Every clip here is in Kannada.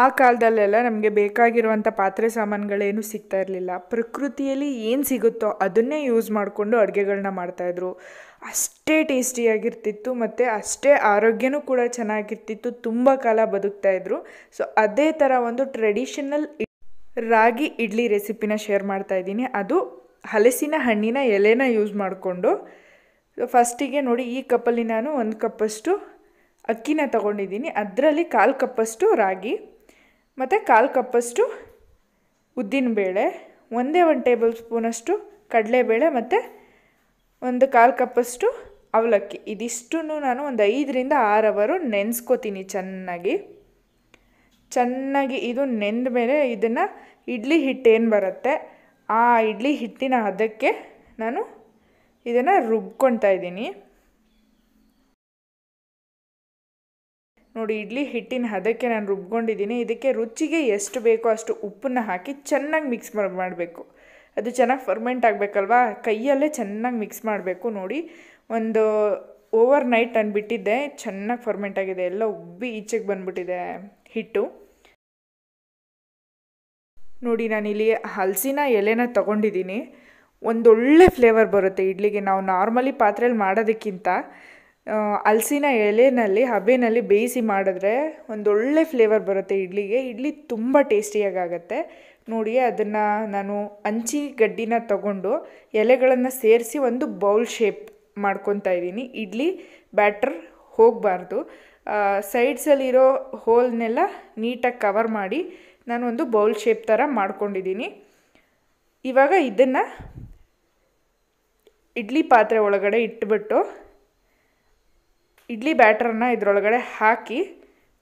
ಆ ಕಾಲದಲ್ಲೆಲ್ಲ ನಮಗೆ ಬೇಕಾಗಿರುವಂಥ ಪಾತ್ರೆ ಸಾಮಾನುಗಳೇನು ಸಿಗ್ತಾ ಇರಲಿಲ್ಲ ಪ್ರಕೃತಿಯಲ್ಲಿ ಏನು ಸಿಗುತ್ತೋ ಅದನ್ನೇ ಯೂಸ್ ಮಾಡಿಕೊಂಡು ಅಡುಗೆಗಳನ್ನ ಮಾಡ್ತಾಯಿದ್ರು ಅಷ್ಟೇ ಟೇಸ್ಟಿಯಾಗಿರ್ತಿತ್ತು ಮತ್ತು ಅಷ್ಟೇ ಆರೋಗ್ಯನೂ ಕೂಡ ಚೆನ್ನಾಗಿರ್ತಿತ್ತು ತುಂಬ ಕಾಲ ಬದುಕ್ತಾಯಿದ್ರು ಸೊ ಅದೇ ಥರ ಒಂದು ಟ್ರೆಡಿಷನಲ್ ರಾಗಿ ಇಡ್ಲಿ ರೆಸಿಪಿನ ಶೇರ್ ಮಾಡ್ತಾ ಇದ್ದೀನಿ ಅದು ಹಲಸಿನ ಹಣ್ಣಿನ ಎಲೆನ ಯೂಸ್ ಮಾಡಿಕೊಂಡು ಫಸ್ಟಿಗೆ ನೋಡಿ ಈ ಕಪ್ಪಲ್ಲಿ ನಾನು ಒಂದು ಕಪ್ಪಷ್ಟು ಅಕ್ಕಿನ ತಗೊಂಡಿದ್ದೀನಿ ಅದರಲ್ಲಿ ಕಾಲು ಕಪ್ಪಷ್ಟು ರಾಗಿ ಮತ್ತು ಕಾಲು ಕಪ್ಪಷ್ಟು ಬೇಳೆ ಒಂದೇ ಒಂದು ಟೇಬಲ್ ಸ್ಪೂನಷ್ಟು ಕಡಲೆಬೇಳೆ ಮತ್ತು ಒಂದು ಕಾಲು ಕಪ್ಪಷ್ಟು ಅವಲಕ್ಕಿ ಇದಿಷ್ಟು ನಾನು ಒಂದು ಐದರಿಂದ ಆರು ಅವರು ನೆನೆಸ್ಕೋತೀನಿ ಚೆನ್ನಾಗಿ ಚೆನ್ನಾಗಿ ಇದು ನೆಂದ ಮೇಲೆ ಇದನ್ನು ಇಡ್ಲಿ ಏನು ಬರುತ್ತೆ ಆ ಇಡ್ಲಿ ಹಿಟ್ಟಿನ ಹದಕ್ಕೆ ನಾನು ಇದನ್ನು ರುಬ್ಕೊತಾ ಇದ್ದೀನಿ ನೋಡಿ ಇಡ್ಲಿ ಹಿಟ್ಟಿನ ಹದಕ್ಕೆ ನಾನು ರುಬ್ಕೊಂಡಿದ್ದೀನಿ ಇದಕ್ಕೆ ರುಚಿಗೆ ಎಷ್ಟು ಬೇಕೋ ಅಷ್ಟು ಉಪ್ಪನ್ನು ಹಾಕಿ ಚೆನ್ನಾಗಿ ಮಿಕ್ಸ್ ಮಾಡಬೇಕು ಅದು ಚೆನ್ನಾಗಿ ಫರ್ಮೆಂಟ್ ಆಗಬೇಕಲ್ವಾ ಕೈಯಲ್ಲೇ ಚೆನ್ನಾಗಿ ಮಿಕ್ಸ್ ಮಾಡಬೇಕು ನೋಡಿ ಒಂದು ಓವರ್ ನೈಟ್ ನಾನು ಬಿಟ್ಟಿದ್ದೆ ಚೆನ್ನಾಗಿ ಫರ್ಮೆಂಟ್ ಆಗಿದೆ ಎಲ್ಲ ಉಬ್ಬಿ ಈಚೆಗೆ ಬಂದುಬಿಟ್ಟಿದೆ ಹಿಟ್ಟು ನೋಡಿ ನಾನಿಲ್ಲಿ ಹಲಸಿನ ಎಲೆನ ತಗೊಂಡಿದ್ದೀನಿ ಒಂದೊಳ್ಳೆ ಫ್ಲೇವರ್ ಬರುತ್ತೆ ಇಡ್ಲಿಗೆ ನಾವು ನಾರ್ಮಲಿ ಪಾತ್ರೆಯಲ್ಲಿ ಮಾಡೋದಕ್ಕಿಂತ ಹಲ್ಸಿನ ಎಲೆಯಲ್ಲಿ ಹಬೆಯಲ್ಲಿ ಬೇಯಿಸಿ ಮಾಡಿದ್ರೆ ಒಂದೊಳ್ಳೆ ಫ್ಲೇವರ್ ಬರುತ್ತೆ ಇಡ್ಲಿಗೆ ಇಡ್ಲಿ ತುಂಬ ಟೇಸ್ಟಿಯಾಗತ್ತೆ ನೋಡಿ ಅದನ್ನು ನಾನು ಅಂಚಿ ಗಡ್ಡಿನ ತಗೊಂಡು ಎಲೆಗಳನ್ನು ಸೇರಿಸಿ ಒಂದು ಬೌಲ್ ಶೇಪ್ ಮಾಡ್ಕೊತಾ ಇದ್ದೀನಿ ಇಡ್ಲಿ ಬ್ಯಾಟ್ರ್ ಹೋಗಬಾರ್ದು ಸೈಡ್ಸಲ್ಲಿರೋ ಹೋಲ್ನೆಲ್ಲ ನೀಟಾಗಿ ಕವರ್ ಮಾಡಿ ನಾನು ಒಂದು ಬೌಲ್ ಶೇಪ್ ಥರ ಮಾಡ್ಕೊಂಡಿದ್ದೀನಿ ಇವಾಗ ಇದನ್ನು ಇಡ್ಲಿ ಪಾತ್ರೆ ಒಳಗಡೆ ಇಟ್ಬಿಟ್ಟು ಇಡ್ಲಿ ಬ್ಯಾಟರನ್ನ ಇದರೊಳಗಡೆ ಹಾಕಿ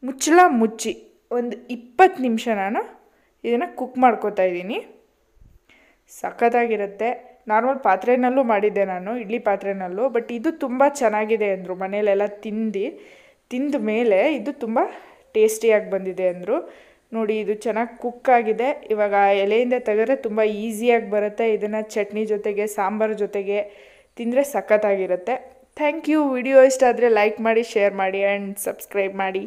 ಮುಚ್ಚಳ ಮುಚ್ಚಿ ಒಂದು ಇಪ್ಪತ್ತು ನಿಮಿಷ ನಾನು ಇದನ್ನು ಕುಕ್ ಮಾಡ್ಕೋತಾ ಇದ್ದೀನಿ ಸಖತ್ತಾಗಿರುತ್ತೆ ನಾರ್ಮಲ್ ಪಾತ್ರೆನಲ್ಲೂ ಮಾಡಿದ್ದೆ ನಾನು ಇಡ್ಲಿ ಪಾತ್ರೆನಲ್ಲೂ ಬಟ್ ಇದು ತುಂಬ ಚೆನ್ನಾಗಿದೆ ಅಂದರು ಮನೇಲೆಲ್ಲ ತಿಂದು ತಿಂದ ಮೇಲೆ ಇದು ತುಂಬ ಟೇಸ್ಟಿಯಾಗಿ ಬಂದಿದೆ ಅಂದರು ನೋಡಿ ಇದು ಚೆನ್ನಾಗಿ ಕುಕ್ ಆಗಿದೆ ಇವಾಗ ಎಲೆಯಿಂದ ತೆಗೆದ್ರೆ ತುಂಬ ಈಸಿಯಾಗಿ ಬರುತ್ತೆ ಇದನ್ನು ಚಟ್ನಿ ಜೊತೆಗೆ ಸಾಂಬಾರು ಜೊತೆಗೆ ತಿಂದರೆ ಸಖತ್ತಾಗಿರುತ್ತೆ ಥ್ಯಾಂಕ್ ಯು ವಿಡಿಯೋ ಇಷ್ಟ ಆದರೆ ಲೈಕ್ ಮಾಡಿ ಶೇರ್ ಮಾಡಿ ಆ್ಯಂಡ್ ಸಬ್ಸ್ಕ್ರೈಬ್ ಮಾಡಿ